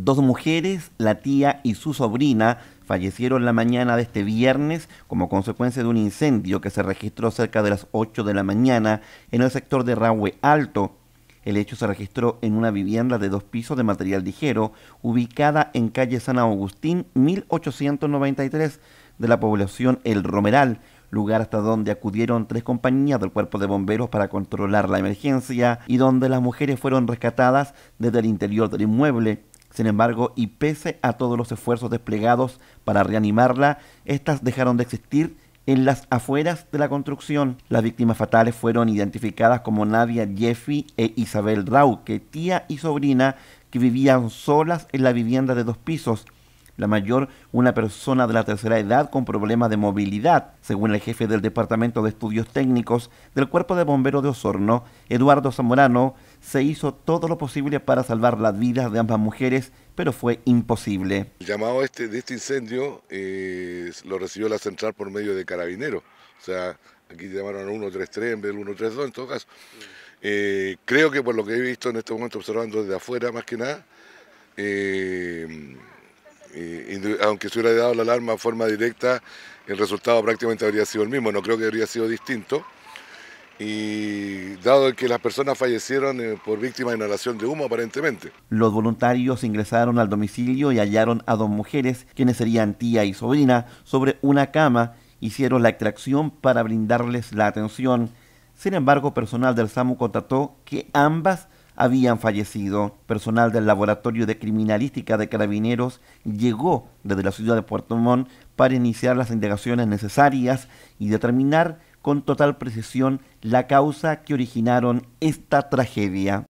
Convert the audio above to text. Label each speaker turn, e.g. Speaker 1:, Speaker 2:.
Speaker 1: Dos mujeres, la tía y su sobrina, fallecieron la mañana de este viernes como consecuencia de un incendio que se registró cerca de las 8 de la mañana en el sector de Rahue Alto. El hecho se registró en una vivienda de dos pisos de material ligero ubicada en calle San Agustín 1893 de la población El Romeral, lugar hasta donde acudieron tres compañías del cuerpo de bomberos para controlar la emergencia y donde las mujeres fueron rescatadas desde el interior del inmueble. Sin embargo, y pese a todos los esfuerzos desplegados para reanimarla, estas dejaron de existir en las afueras de la construcción. Las víctimas fatales fueron identificadas como Nadia Jeffy e Isabel Rauque, tía y sobrina que vivían solas en la vivienda de dos pisos la mayor una persona de la tercera edad con problemas de movilidad, según el jefe del Departamento de Estudios Técnicos del Cuerpo de Bomberos de Osorno, Eduardo Zamorano, se hizo todo lo posible para salvar las vidas de ambas mujeres, pero fue imposible.
Speaker 2: El llamado este, de este incendio eh, lo recibió la central por medio de carabineros. O sea, aquí llamaron a 133 en vez del 132 en todo caso. Eh, creo que por lo que he visto en este momento observando desde afuera más que nada, eh, eh, aunque se hubiera dado la alarma de forma directa, el resultado prácticamente habría sido el mismo, no creo que habría sido distinto. Y dado que las personas fallecieron eh, por víctima de inhalación de humo, aparentemente.
Speaker 1: Los voluntarios ingresaron al domicilio y hallaron a dos mujeres, quienes serían tía y sobrina, sobre una cama, hicieron la extracción para brindarles la atención. Sin embargo, personal del SAMU contató que ambas habían fallecido. Personal del Laboratorio de Criminalística de Carabineros llegó desde la ciudad de Puerto Montt para iniciar las indagaciones necesarias y determinar con total precisión la causa que originaron esta tragedia.